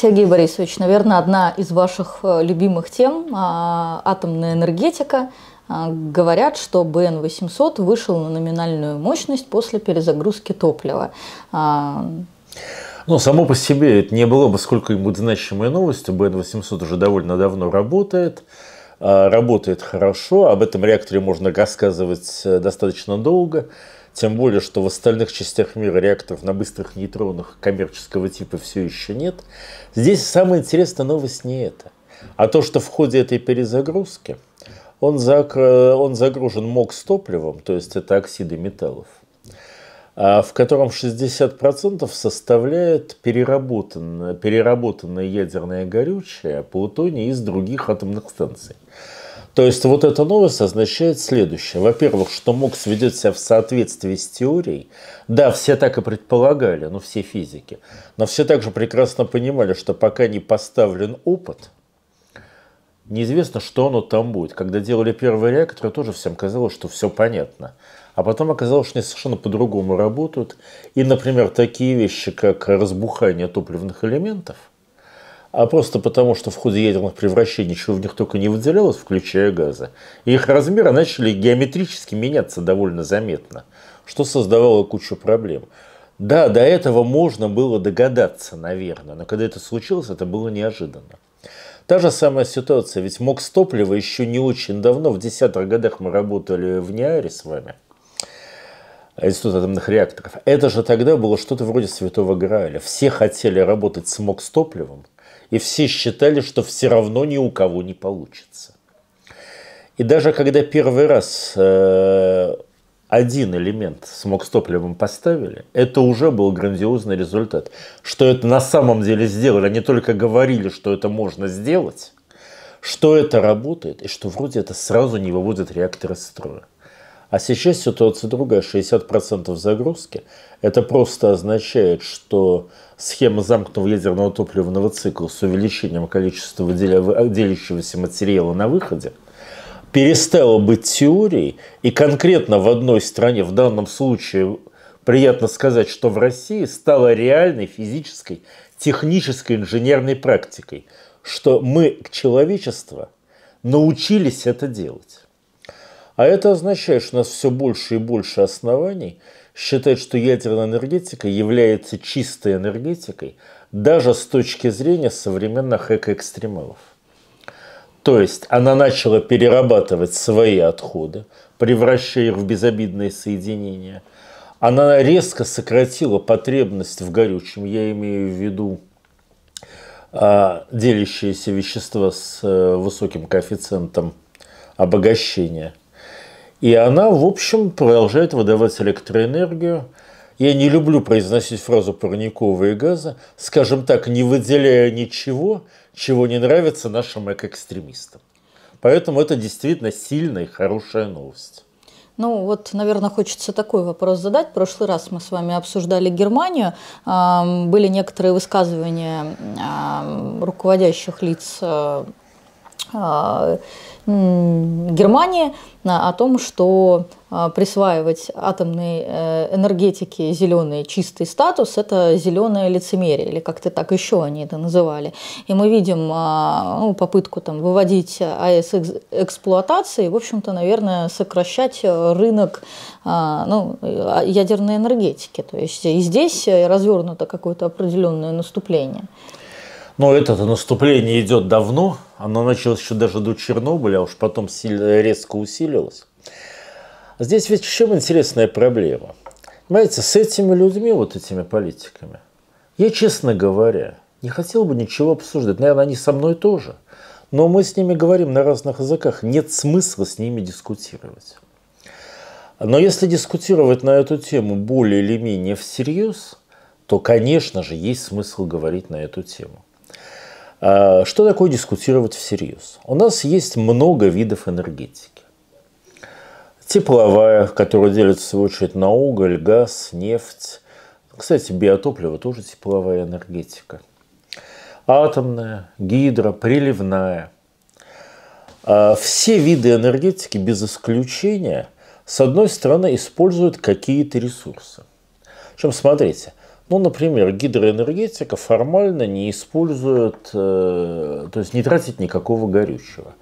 Сергей Борисович, наверное, одна из ваших э, любимых тем а, – атомная энергетика. А, говорят, что БН-800 вышел на номинальную мощность после перезагрузки топлива. А, ну, само по себе это не было, бы сколько будет значимой новостью. БН-800 уже довольно давно работает – Э, работает хорошо. Об этом реакторе можно рассказывать э, достаточно долго. Тем более, что в остальных частях мира реакторов на быстрых нейтронах коммерческого типа все еще нет. Здесь самая интересная новость не это, а то, что в ходе этой перезагрузки он, э, загружен МОК с топливом, то есть это оксиды металлов. А, в котором 60% составляет переработанное, переработанное ядерное горючее плутоний из других атомных станций. То есть вот эта новость означает следующее. Во-первых, что МОКС ведет себя в соответствии с теорией. Да, все так и предполагали, ну все физики. Но все также прекрасно понимали, что пока не поставлен опыт, неизвестно, что оно там будет. Когда делали первые реакторы, тоже всем казалось, что все понятно. А потом оказалось, что они совершенно по-другому работают. И, например, такие вещи, как разбухание топливных элементов, а просто потому, что в ходе ядерных превращений чего в них только не выделялось, включая газы, их размеры начали геометрически меняться довольно заметно, что создавало кучу проблем. Да, до этого можно было догадаться, наверное, но когда это случилось, это было неожиданно. Та же самая ситуация, ведь МОКС топлива еще не очень давно, в десятых годах мы работали в НИАРе с вами, Институт атомных реакторов. Это же тогда было что-то вроде святого Грааля. Все хотели работать с МОКС топливом, и все считали, что все равно ни у кого не получится. И даже когда первый раз э, один элемент смог с топливом поставили, это уже был грандиозный результат. Что это на самом деле сделали, они только говорили, что это можно сделать, что это работает, и что вроде это сразу не выводит реакторы из строя. А сейчас ситуация другая, 60% загрузки. Это просто означает, что схема замкнутого ядерного топливного цикла с увеличением количества делящегося материала на выходе – перестала быть теорией, и конкретно в одной стране, в данном случае приятно сказать, что в России, стала реальной физической, технической инженерной практикой, что мы, человечество, научились это делать. А это означает, что у нас все больше и больше оснований считать, что ядерная энергетика является чистой энергетикой, даже с точки зрения современных экоэкстремалов. То есть она начала перерабатывать свои отходы, превращая их в безобидные соединения. Она резко сократила потребность в горючем, я имею в виду а, делящиеся вещества с э, высоким коэффициентом обогащения. И она, в общем, продолжает выдавать электроэнергию – я не люблю произносить фразу парниковые газы, скажем так, не выделяя ничего, чего не нравится нашим экоэкстремистам. Поэтому это действительно сильная и хорошая новость. Ну вот, наверное, хочется такой вопрос задать. В прошлый раз мы с вами обсуждали Германию. Были некоторые высказывания руководящих лиц э, Э, Германии э, о том, что э, присваивать атомной энергетике зеленый чистый статус – это зеленое лицемерие, или как-то так еще они это называли. И мы видим ну, попытку там, выводить АЭС эксплуатации, в общем-то, наверное, сокращать рынок ну, ядерной энергетики. То есть и здесь развернуто какое-то определенное наступление. Но это наступление идет давно. Оно началось еще даже до Чернобыля, а уж потом резко усилилось. Здесь ведь в чем интересная проблема? Понимаете, с этими людьми, вот этими политиками, я, честно говоря, не хотел бы ничего обсуждать. Наверное, они со мной тоже. Но мы с ними говорим на разных языках. Нет смысла с ними дискутировать. Но если дискутировать на эту тему более или менее всерьез, то, конечно же, есть смысл говорить на эту тему. Э, что такое дискутировать всерьез? У нас есть много видов энергетики. Тепловая, которая делится в очередь на уголь, газ, нефть. Кстати, биотопливо тоже тепловая энергетика. Атомная, гидро, приливная. Э, все виды энергетики без исключения, с одной стороны, используют какие-то ресурсы. Причем, смотрите, ну, например, гидроэнергетика формально не использует, э, то есть не тратит никакого горючего.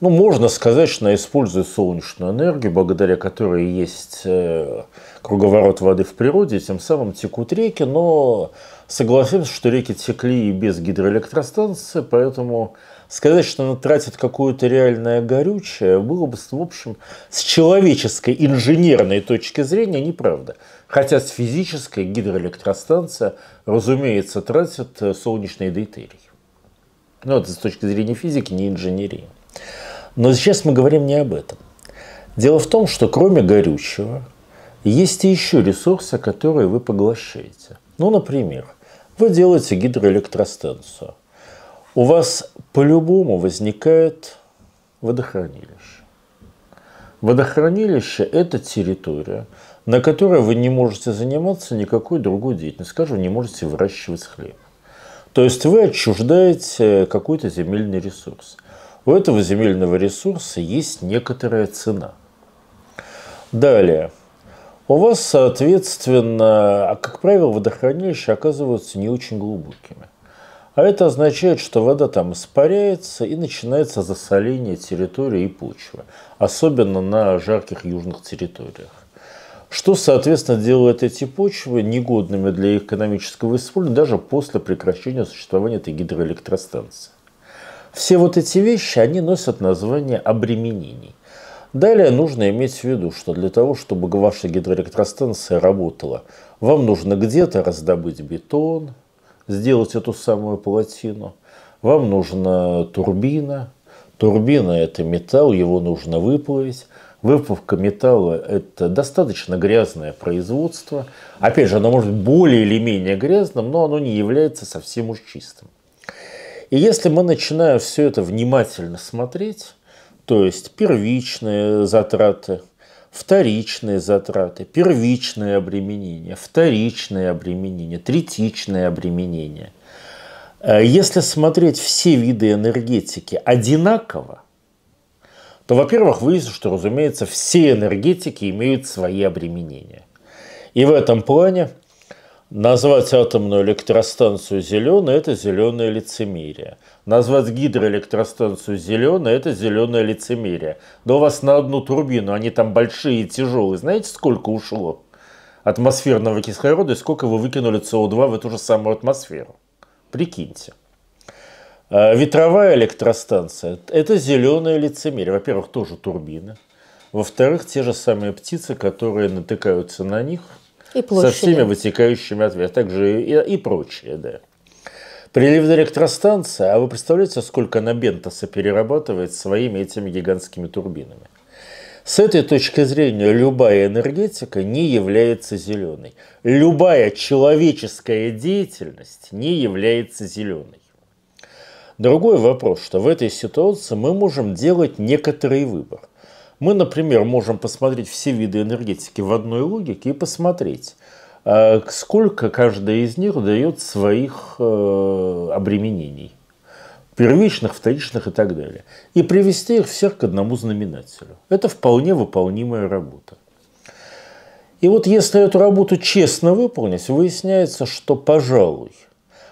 Ну, можно сказать, что она использует солнечную энергию, благодаря которой есть э, круговорот воды в природе, тем самым текут реки, но согласимся, что реки текли и без гидроэлектростанции, поэтому сказать, что она тратит какое-то реальное горючее, было бы, в общем, с человеческой инженерной точки зрения неправда. Хотя с физической гидроэлектростанция, разумеется, тратит э, солнечные дейтерии. Но ну, это с точки зрения физики, не инженерии. Но сейчас мы говорим не об этом. Дело в том, что кроме горючего, есть и еще ресурсы, которые вы поглощаете. Ну, например, вы делаете гидроэлектростанцию. У вас по-любому возникает водохранилище. Водохранилище – это территория, на которой вы не можете заниматься никакой другой деятельностью. Скажем, не можете выращивать хлеб. То есть вы отчуждаете какой-то земельный ресурс. У этого земельного ресурса есть некоторая цена. Далее. У вас, соответственно, а как правило, водохранилища оказываются не очень глубокими. А это означает, что вода там испаряется и начинается засоление территории и почвы, особенно на жарких южных территориях что, соответственно, делает эти почвы негодными для экономического использования даже после прекращения существования этой гидроэлектростанции. Все вот эти вещи, они носят название обременений. Далее нужно иметь в виду, что для того, чтобы ваша гидроэлектростанция работала, вам нужно где-то раздобыть бетон, сделать эту самую плотину, вам нужна турбина, турбина – это металл, его нужно выплавить, Выплавка металла – это достаточно грязное производство. Опять же, оно может быть более или менее грязным, но оно не является совсем уж чистым. И если мы начинаем все это внимательно смотреть, то есть первичные затраты, вторичные затраты, первичное обременение, вторичное обременение, третичное обременение, э, Если смотреть все виды энергетики одинаково, то, во-первых, выяснилось, что, разумеется, все энергетики имеют свои обременения. И в этом плане назвать атомную электростанцию зеленой – это зеленое лицемерие. Назвать гидроэлектростанцию зеленой – это зеленое лицемерие. Да у вас на одну турбину, они там большие и тяжелые. Знаете, сколько ушло атмосферного кислорода и сколько вы выкинули СО2 в эту же самую атмосферу? Прикиньте. Э, ветровая электростанция – это зеленое лицемерие. Во-первых, тоже турбины. Во-вторых, те же самые птицы, которые натыкаются на них и со всеми вытекающими ответами, а также и, и прочее. Да. Приливная электростанция, а вы представляете, сколько она бентоса перерабатывает своими этими гигантскими турбинами? С этой точки зрения любая энергетика не является зеленой. Любая человеческая деятельность не является зеленой. Другой вопрос, что в этой ситуации мы можем делать некоторый выбор. Мы, например, можем посмотреть все виды энергетики в одной логике и посмотреть, а, сколько каждая из них дает своих э, обременений первичных, вторичных и так далее, и привести их всех к одному знаменателю. Это вполне выполнимая работа. И вот если эту работу честно выполнить, выясняется, что, пожалуй,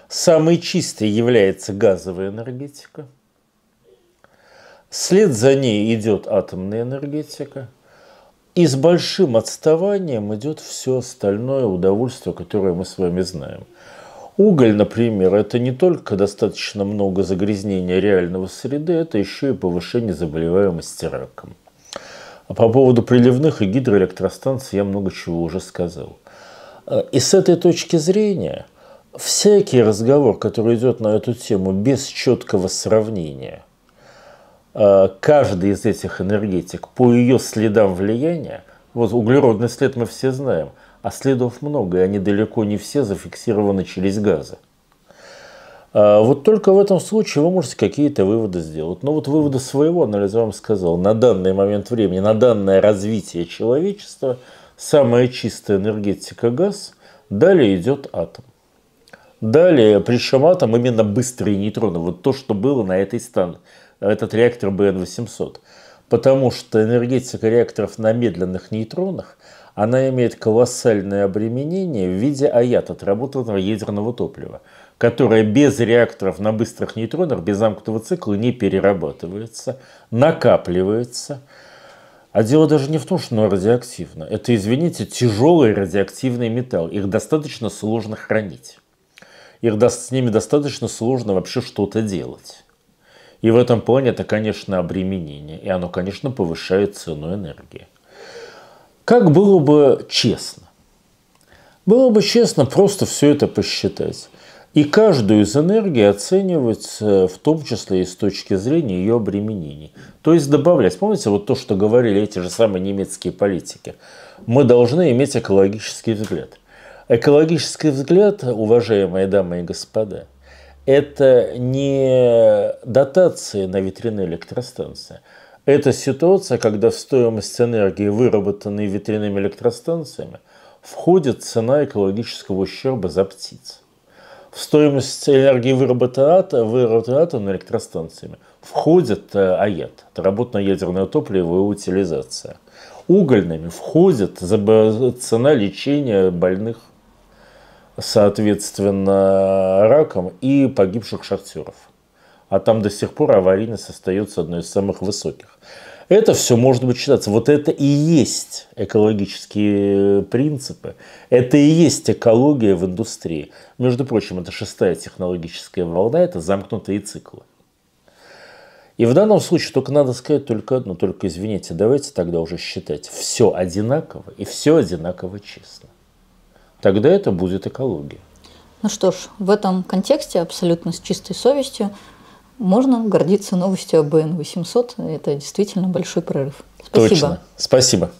Самой чистой является газовая энергетика. След за ней идет атомная энергетика. И с большим отставанием идет все остальное удовольствие, которое мы с вами знаем. Уголь, например, это не только достаточно много загрязнения реального среды, это еще и повышение заболеваемости раком. А по поводу приливных и гидроэлектростанций я много чего уже сказал. Э, и с этой точки зрения – всякий разговор, который идет на эту тему без четкого сравнения, э, каждый из этих энергетик по ее следам влияния, вот углеродный след мы все знаем, а следов много, и они далеко не все зафиксированы через газы. Э, вот только в этом случае вы можете какие-то выводы сделать. Но вот выводы своего анализа вам сказал. На данный момент времени, на данное развитие человечества, самая чистая энергетика – газ, далее идет атом. Далее, при там именно быстрые нейтроны, вот то, что было на этой стан, этот реактор БН-800. Потому что энергетика реакторов на медленных нейтронах, она имеет колоссальное обременение в виде аят отработанного ядерного топлива, которое без реакторов на быстрых нейтронах, без замкнутого цикла не перерабатывается, накапливается. А дело даже не в том, что оно радиоактивно. Это, извините, тяжелый радиоактивный металл. Их достаточно сложно хранить их, с ними достаточно сложно вообще что-то делать. И в этом плане это, конечно, обременение, и оно, конечно, повышает цену энергии. Как было бы честно? Было бы честно просто все это посчитать. И каждую из энергий оценивать э, в том числе и с точки зрения ее обременений. То есть добавлять, помните, вот то, что говорили эти же самые немецкие политики. Мы должны иметь экологический взгляд. Экологический взгляд, уважаемые дамы и господа, это не дотации на ветряные электростанции. Это ситуация, когда в стоимость энергии, выработанной ветряными электростанциями, входит цена экологического ущерба за птиц. В стоимость энергии, выработанной, выработанной атомными электростанциями, входит э, АЕТ, это работа на ядерное топливо и утилизация. Угольными входит цена лечения больных соответственно, раком и погибших шахтеров. А там до сих пор аварийность остается одной из самых высоких. Это все может быть считаться. Вот это и есть экологические принципы. Это и есть экология в индустрии. Между прочим, это шестая технологическая волна, это замкнутые циклы. И в данном случае только надо сказать только одно, только извините, давайте тогда уже считать все одинаково и все одинаково честно тогда это будет экология. Ну что ж, в этом контексте абсолютно с чистой совестью можно гордиться новостью об Н 800. Это действительно большой прорыв. Спасибо. Точно. Спасибо.